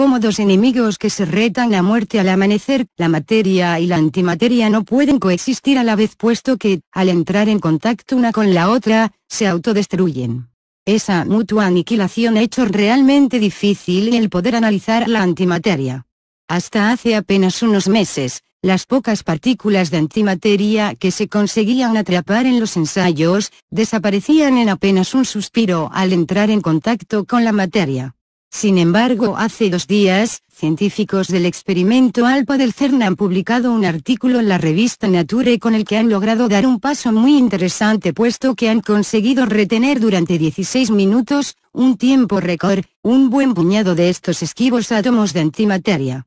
como dos enemigos que se retan la muerte al amanecer, la materia y la antimateria no pueden coexistir a la vez puesto que, al entrar en contacto una con la otra, se autodestruyen. Esa mutua aniquilación ha hecho realmente difícil el poder analizar la antimateria. Hasta hace apenas unos meses, las pocas partículas de antimateria que se conseguían atrapar en los ensayos, desaparecían en apenas un suspiro al entrar en contacto con la materia. Sin embargo hace dos días, científicos del experimento ALPA del CERN han publicado un artículo en la revista Nature con el que han logrado dar un paso muy interesante puesto que han conseguido retener durante 16 minutos, un tiempo récord, un buen puñado de estos esquivos átomos de antimateria.